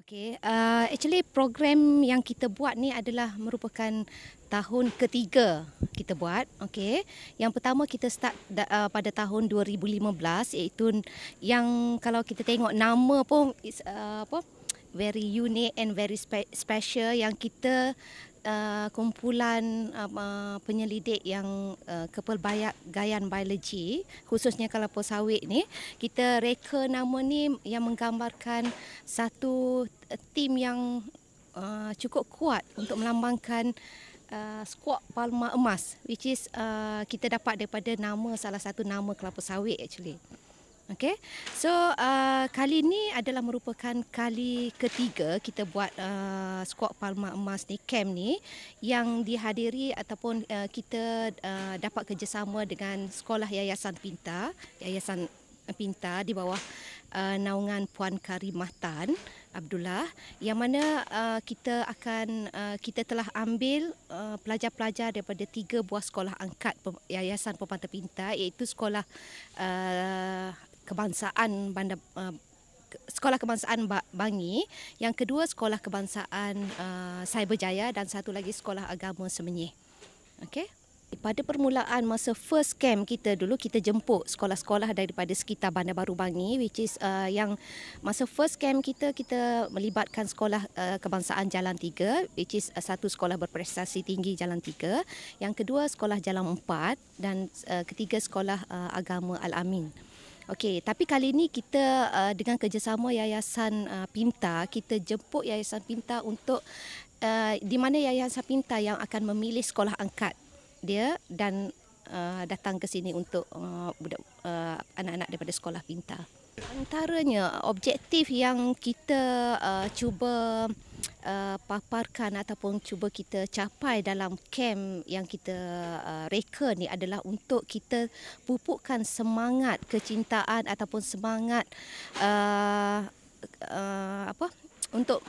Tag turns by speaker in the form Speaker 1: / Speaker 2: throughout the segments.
Speaker 1: Okay, uh, actually program yang kita buat ni adalah merupakan tahun ketiga kita buat. Okay, Yang pertama kita start da, uh, pada tahun 2015 iaitu yang kalau kita tengok nama pun is uh, apa very unique and very spe- special yang kita uh, kumpulan uh, uh, penyelidik yang uh, kepelbagaian biologi khususnya kalau posawit ni kita reka nama ni yang menggambarkan satu uh, tim yang uh, cukup kuat untuk melambangkan Uh, squat palma emas which is uh, kita dapat daripada nama salah satu nama kelapa sawit actually. Okay, So uh, kali ini adalah merupakan kali ketiga kita buat uh, squad Palma Emas ni camp ni yang dihadiri ataupun uh, kita uh, dapat kerjasama dengan sekolah Yayasan Pinta Yayasan Pinta di bawah uh, naungan Puan Karimatan Abdullah yang mana uh, kita akan uh, kita telah ambil uh, pelajar-pelajar daripada tiga buah sekolah angkat Yayasan Pemantau Pinta iaitu sekolah uh, kebangsaan bandar uh, sekolah kebangsaan Bangi, yang kedua sekolah kebangsaan uh, Cyberjaya dan satu lagi sekolah agama Semenyih. Okey. Pada permulaan masa first camp kita dulu kita jemput sekolah-sekolah daripada sekitar Bandar Baru Bangi which is uh, yang masa first camp kita kita melibatkan sekolah uh, kebangsaan Jalan 3 which is uh, satu sekolah berprestasi tinggi Jalan 3, yang kedua sekolah Jalan 4 dan uh, ketiga sekolah uh, agama Al-Amin. Okey, tapi kali ini kita uh, dengan kerjasama Yayasan uh, Pinta, kita jemput Yayasan Pinta untuk uh, di mana Yayasan Pinta yang akan memilih sekolah angkat dia dan uh, datang ke sini untuk uh, budak, uh, anak-anak daripada sekolah Pinta. Antaranya objektif yang kita uh, cuba uh, paparkan ataupun cuba kita capai dalam camp yang kita uh, reka ni adalah untuk kita pupukkan semangat kecintaan ataupun semangat uh, uh, apa untuk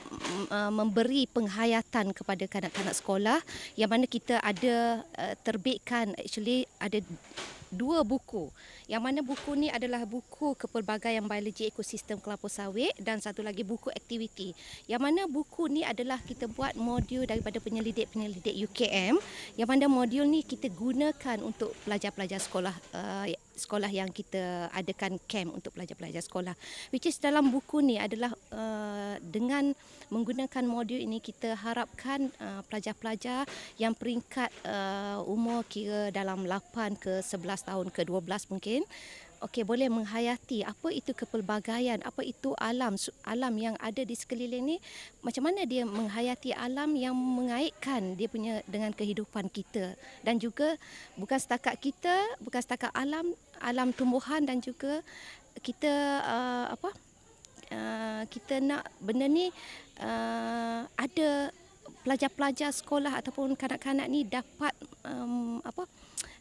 Speaker 1: uh, memberi penghayatan kepada kanak-kanak sekolah yang mana kita ada uh, terbitkan actually ada dua buku. Yang mana buku ni adalah buku kepelbagaian biologi ekosistem kelapa sawit dan satu lagi buku aktiviti. Yang mana buku ni adalah kita buat modul daripada penyelidik-penyelidik UKM. Yang mana modul ni kita gunakan untuk pelajar-pelajar sekolah uh, sekolah yang kita adakan camp untuk pelajar-pelajar sekolah. Which is dalam buku ni adalah uh, dengan menggunakan modul ini kita harapkan uh, pelajar-pelajar yang peringkat uh, umur kira dalam 8 ke 11 14 tahun ke 12 mungkin okey boleh menghayati apa itu kepelbagaian apa itu alam alam yang ada di sekeliling ni macam mana dia menghayati alam yang mengaitkan dia punya dengan kehidupan kita dan juga bukan setakat kita bukan setakat alam alam tumbuhan dan juga kita uh, apa uh, kita nak benda ni uh, ada pelajar-pelajar sekolah ataupun kanak-kanak ni dapat um, apa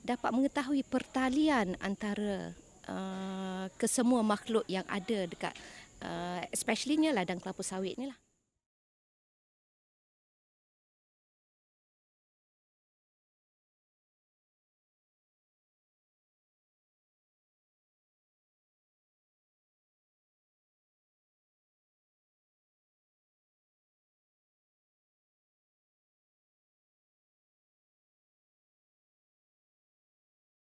Speaker 1: dapat mengetahui pertalian antara uh, kesemua makhluk yang ada dekat uh, especially-nya ladang kelapa sawit ni lah.